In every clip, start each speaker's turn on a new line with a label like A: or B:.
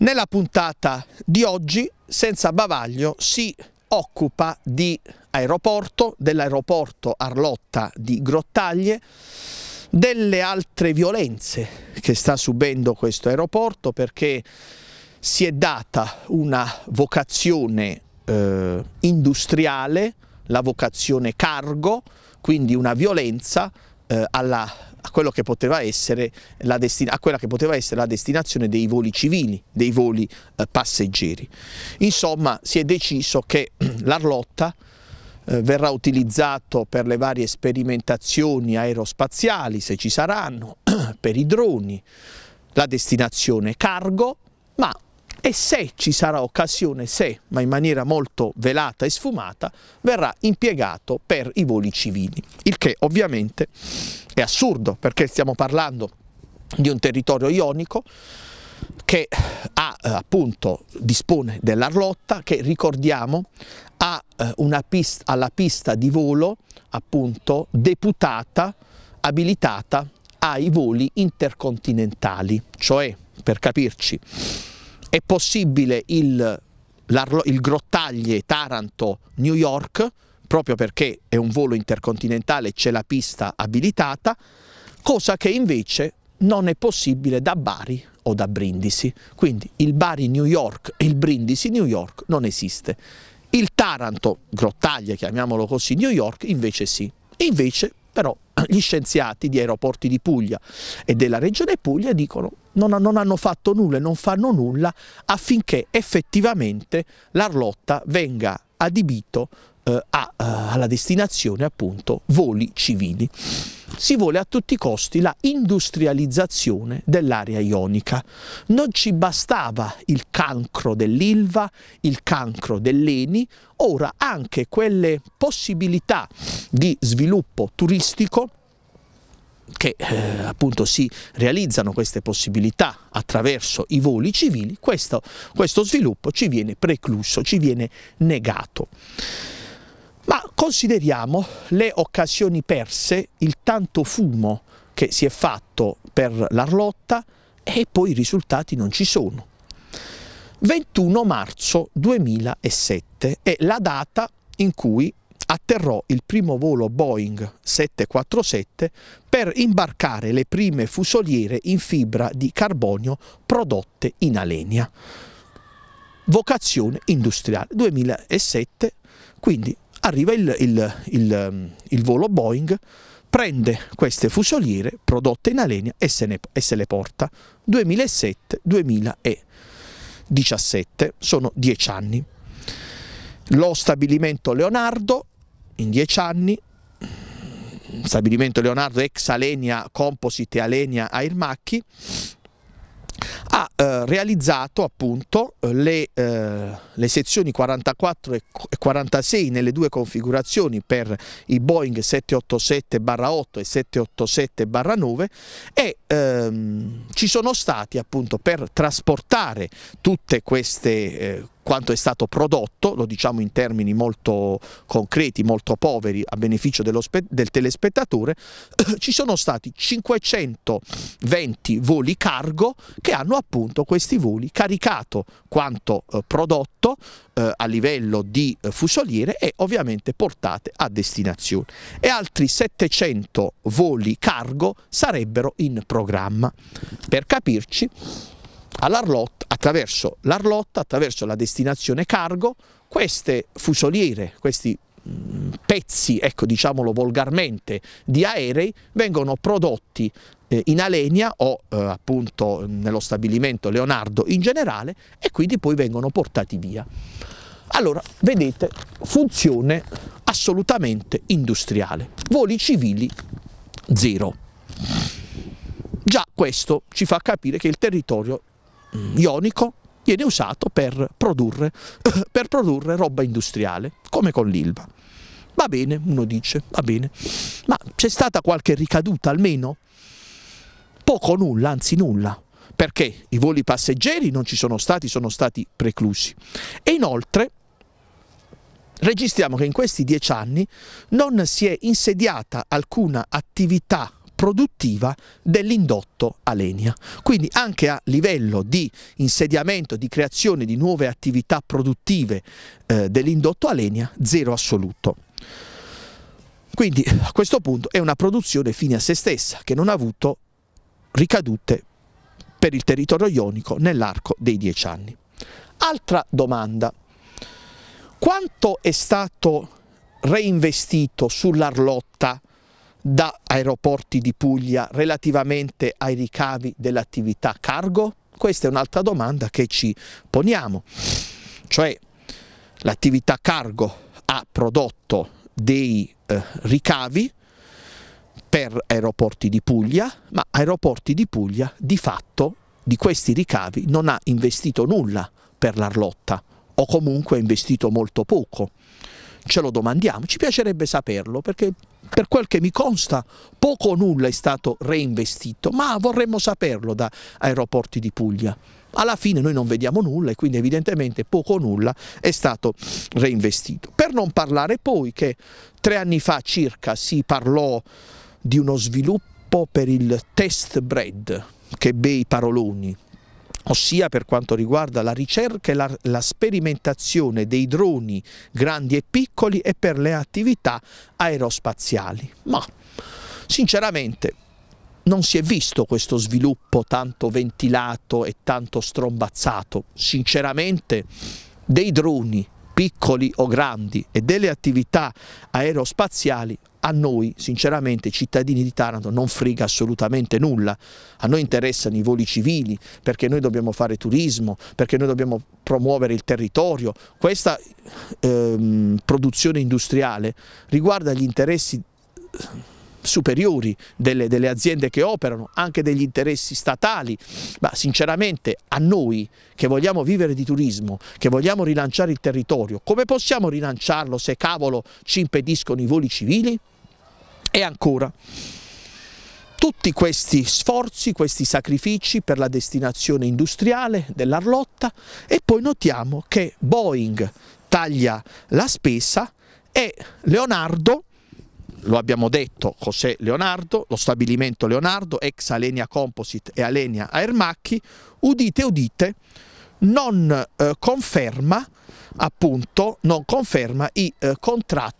A: Nella puntata di oggi, senza bavaglio, si occupa di aeroporto, dell'aeroporto Arlotta di Grottaglie, delle altre violenze che sta subendo questo aeroporto perché si è data una vocazione eh, industriale, la vocazione cargo, quindi una violenza eh, alla a, quella che poteva essere la destinazione dei voli civili, dei voli eh, passeggeri. Insomma si è deciso che l'Arlotta eh, verrà utilizzato per le varie sperimentazioni aerospaziali, se ci saranno, per i droni, la destinazione cargo, ma e se ci sarà occasione, se, ma in maniera molto velata e sfumata, verrà impiegato per i voli civili, il che ovviamente è assurdo perché stiamo parlando di un territorio ionico che ha, eh, appunto dispone dell'Arlotta che ricordiamo ha eh, pista, alla pista di volo appunto deputata, abilitata ai voli intercontinentali, cioè per capirci è possibile il, il grottaglie Taranto-New York, proprio perché è un volo intercontinentale, c'è la pista abilitata, cosa che invece non è possibile da Bari o da Brindisi. Quindi il Bari New York e il Brindisi New York non esiste. Il Taranto, grottaglie, chiamiamolo così, New York invece sì. Invece però gli scienziati di aeroporti di Puglia e della regione Puglia dicono non, non hanno fatto nulla e non fanno nulla affinché effettivamente l'Arlotta venga adibito eh, a, eh, alla destinazione appunto voli civili. Si vuole a tutti i costi la industrializzazione dell'area ionica. Non ci bastava il cancro dell'Ilva, il cancro dell'Eni, ora anche quelle possibilità di sviluppo turistico che eh, appunto si realizzano queste possibilità attraverso i voli civili, questo, questo sviluppo ci viene precluso, ci viene negato. Ma consideriamo le occasioni perse, il tanto fumo che si è fatto per l'Arlotta e poi i risultati non ci sono. 21 marzo 2007 è la data in cui atterrò il primo volo Boeing 747 per imbarcare le prime fusoliere in fibra di carbonio prodotte in Alenia. Vocazione industriale 2007, quindi arriva il, il, il, mm, il volo Boeing, prende queste fusoliere prodotte in Alenia e se, ne, e se le porta. 2007-2017, sono dieci anni lo stabilimento Leonardo in dieci anni, stabilimento Leonardo ex Alenia Composite e Alenia Airmacchi, ha eh, realizzato appunto le, eh, le, sezioni 44 e 46 nelle due configurazioni per i Boeing 787-8 e 787-9 e ehm, ci sono stati appunto per trasportare tutte queste eh, quanto è stato prodotto, lo diciamo in termini molto concreti, molto poveri, a beneficio del telespettatore, ci sono stati 520 voli cargo che hanno appunto questi voli caricato quanto eh, prodotto eh, a livello di eh, fusoliere e ovviamente portate a destinazione e altri 700 voli cargo sarebbero in programma. Per capirci, all'Arlotto attraverso l'Arlotta, attraverso la destinazione cargo, queste fusoliere, questi mm, pezzi, ecco diciamolo volgarmente, di aerei vengono prodotti eh, in Alenia o eh, appunto nello stabilimento Leonardo in generale e quindi poi vengono portati via. Allora, vedete, funzione assolutamente industriale, voli civili zero. Già questo ci fa capire che il territorio ionico viene usato per produrre, per produrre roba industriale, come con l'Ilva. Va bene, uno dice, va bene, ma c'è stata qualche ricaduta almeno? Poco nulla, anzi nulla, perché i voli passeggeri non ci sono stati, sono stati preclusi. E inoltre registriamo che in questi dieci anni non si è insediata alcuna attività produttiva dell'indotto Alenia. Quindi anche a livello di insediamento, di creazione di nuove attività produttive eh, dell'indotto Alenia, zero assoluto. Quindi a questo punto è una produzione fine a se stessa che non ha avuto ricadute per il territorio ionico nell'arco dei dieci anni. Altra domanda, quanto è stato reinvestito sull'Arlotta da aeroporti di Puglia relativamente ai ricavi dell'attività cargo? Questa è un'altra domanda che ci poniamo, cioè l'attività cargo ha prodotto dei eh, ricavi per aeroporti di Puglia, ma aeroporti di Puglia di fatto di questi ricavi non ha investito nulla per l'Arlotta o comunque ha investito molto poco. Ce lo domandiamo, ci piacerebbe saperlo perché per quel che mi consta poco o nulla è stato reinvestito, ma vorremmo saperlo da Aeroporti di Puglia. Alla fine noi non vediamo nulla e quindi evidentemente poco o nulla è stato reinvestito. Per non parlare poi che tre anni fa circa si parlò di uno sviluppo per il test bread, che bei paroloni, ossia per quanto riguarda la ricerca e la, la, sperimentazione dei droni grandi e piccoli e per le attività aerospaziali. Ma sinceramente non si è visto questo sviluppo tanto ventilato e tanto strombazzato. Sinceramente dei droni piccoli o grandi, e delle attività aerospaziali, a noi, sinceramente, cittadini di Taranto, non frega assolutamente nulla. A noi interessano i voli civili, perché noi dobbiamo fare turismo, perché noi dobbiamo promuovere il territorio. Questa ehm, produzione industriale riguarda gli interessi superiori delle, delle aziende che operano, anche degli interessi statali, ma sinceramente a noi che vogliamo vivere di turismo, che vogliamo rilanciare il territorio, come possiamo rilanciarlo se cavolo ci impediscono i voli civili? E ancora, tutti questi sforzi, questi sacrifici per la destinazione industriale dell'Arlotta e poi notiamo che Boeing taglia la spesa e Leonardo lo abbiamo detto, José Leonardo, lo stabilimento Leonardo, ex Alenia Composite e Alenia Aermacchi, udite udite, non eh, conferma appunto, non conferma i eh, contratti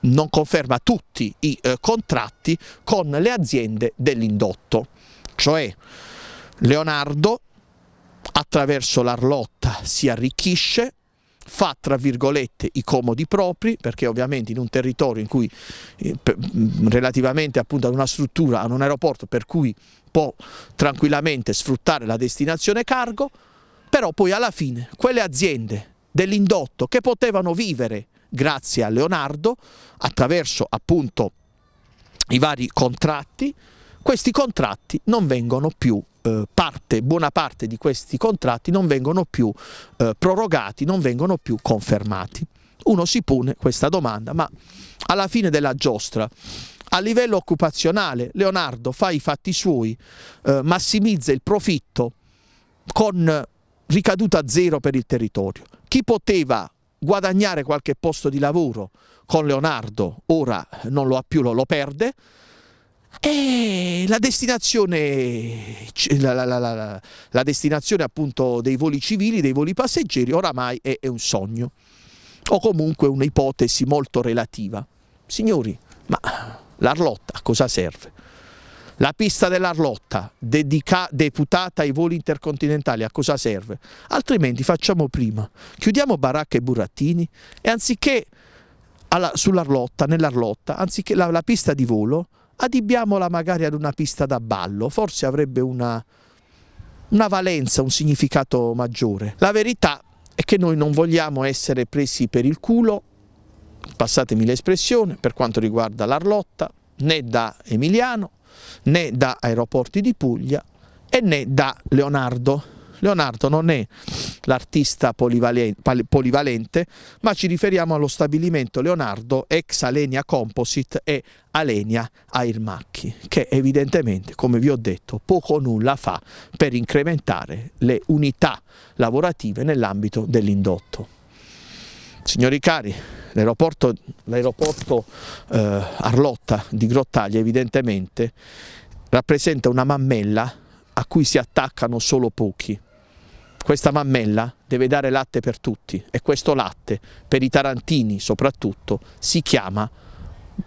A: non conferma tutti i eh, contratti con le aziende dell'indotto, cioè Leonardo attraverso l'Arlotta si arricchisce fa tra virgolette i comodi propri perché ovviamente in un territorio in cui eh, relativamente appunto ad una struttura, ad un aeroporto per cui può tranquillamente sfruttare la destinazione cargo, però poi alla fine quelle aziende dell'indotto che potevano vivere grazie a Leonardo attraverso appunto i vari contratti, questi contratti non vengono più eh, parte, buona parte di questi contratti non vengono più eh, prorogati, non vengono più confermati. Uno si pone questa domanda, ma alla fine della giostra a livello occupazionale Leonardo fa i fatti suoi, eh, massimizza il profitto con ricaduta zero per il territorio. Chi poteva guadagnare qualche posto di lavoro con Leonardo ora non lo ha più, lo, lo perde. E la destinazione, la, la, la, la destinazione appunto dei voli civili, dei voli passeggeri, oramai è, è un sogno o comunque un'ipotesi molto relativa. Signori, ma l'Arlotta a cosa serve? La pista dell'Arlotta deputata ai voli intercontinentali a cosa serve? Altrimenti facciamo prima, chiudiamo baracca e burattini e anziché sull'Arlotta, nell'Arlotta, anziché la, la pista di volo, adibiamola magari ad una pista da ballo, forse avrebbe una, una valenza, un significato maggiore. La verità è che noi non vogliamo essere presi per il culo, passatemi l'espressione, per quanto riguarda l'Arlotta, né da Emiliano, né da Aeroporti di Puglia e né da Leonardo. Leonardo non è l'artista polivalente, ma ci riferiamo allo stabilimento Leonardo ex Alenia Composite e Alenia Airmacchi, che evidentemente, come vi ho detto, poco o nulla fa per incrementare le unità lavorative nell'ambito dell'indotto. Signori cari, l'aeroporto eh, Arlotta di Grottaglia evidentemente rappresenta una mammella a cui si attaccano solo pochi questa mammella deve dare latte per tutti e questo latte, per i tarantini soprattutto, si chiama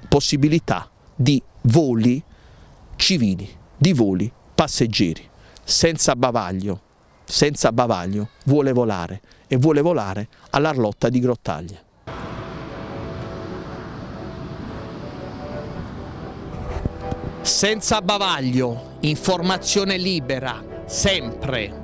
A: possibilità di voli civili, di voli passeggeri, senza bavaglio, senza bavaglio, vuole volare e vuole volare all'Arlotta di Grottaglia. Senza bavaglio, informazione libera, sempre.